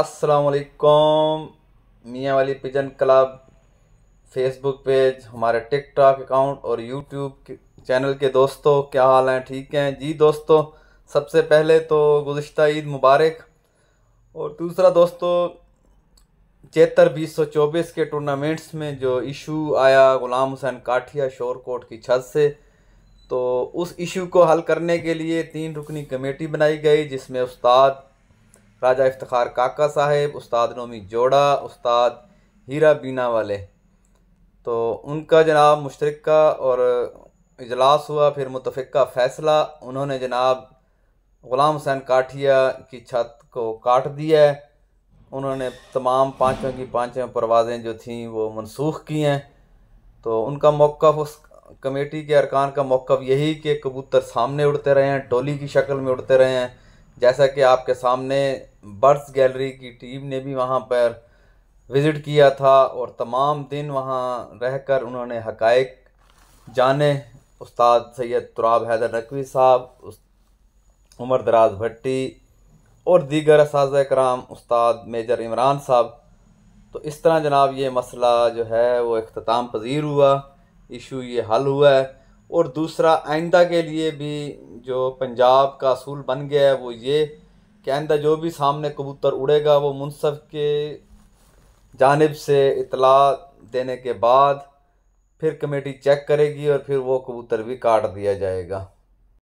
असलकुम Mianwali pigeon club Facebook page हमारे TikTok account और यूट्यूब चैनल के दोस्तों क्या हाल हैं ठीक हैं जी दोस्तों सबसे पहले तो गुज्त ईद मुबारक और दूसरा दोस्तों चेतर 2024 के टूर्नामेंट्स में जो इशू आया ग़ुलाम हुसैन काठिया शोरकोट की छत से तो उस इशू को हल करने के लिए तीन रुकनी कमेटी बनाई गई जिसमें उस्ताद राजा इफ्तार काका साहेब उस्ताद नोमी जोड़ा उस्ताद हीरा बीना वाले तो उनका जनाब मुश्तरका और इजलास हुआ फिर मुतफ़ा फ़ैसला उन्होंने जनाब ग़ुलाम हुसैन काठिया की छत को काट दिया है उन्होंने तमाम पाँचों की पाँचों परवाज़ें जो थीं वो मनसूख की हैं तो उनका मौक़ उस कमेटी के अरकान का मौक़ यही कि कबूतर सामने उड़ते रहे हैं टोली की शक्ल में उड़ते रहे हैं जैसा कि आपके सामने बर्ड्स गैलरी की टीम ने भी वहाँ पर विज़िट किया था और तमाम दिन वहाँ रहकर उन्होंने हकाइक जाने उस्ताद सैयद तुराब हैदर नकवी साहब उमर दराज भट्टी और दीगर इस कराम उस्ताद मेजर इमरान साहब तो इस तरह जनाब ये मसला जो है वो अख्ताम पजीर हुआ इशू ये हल हुआ है और दूसरा आइंदा के लिए भी जो पंजाब का असूल बन गया है वो ये कि आइंदा जो भी सामने कबूतर उड़ेगा वो मुनसब के जानब से इतला देने के बाद फिर कमेटी चेक करेगी और फिर वो कबूतर भी काट दिया जाएगा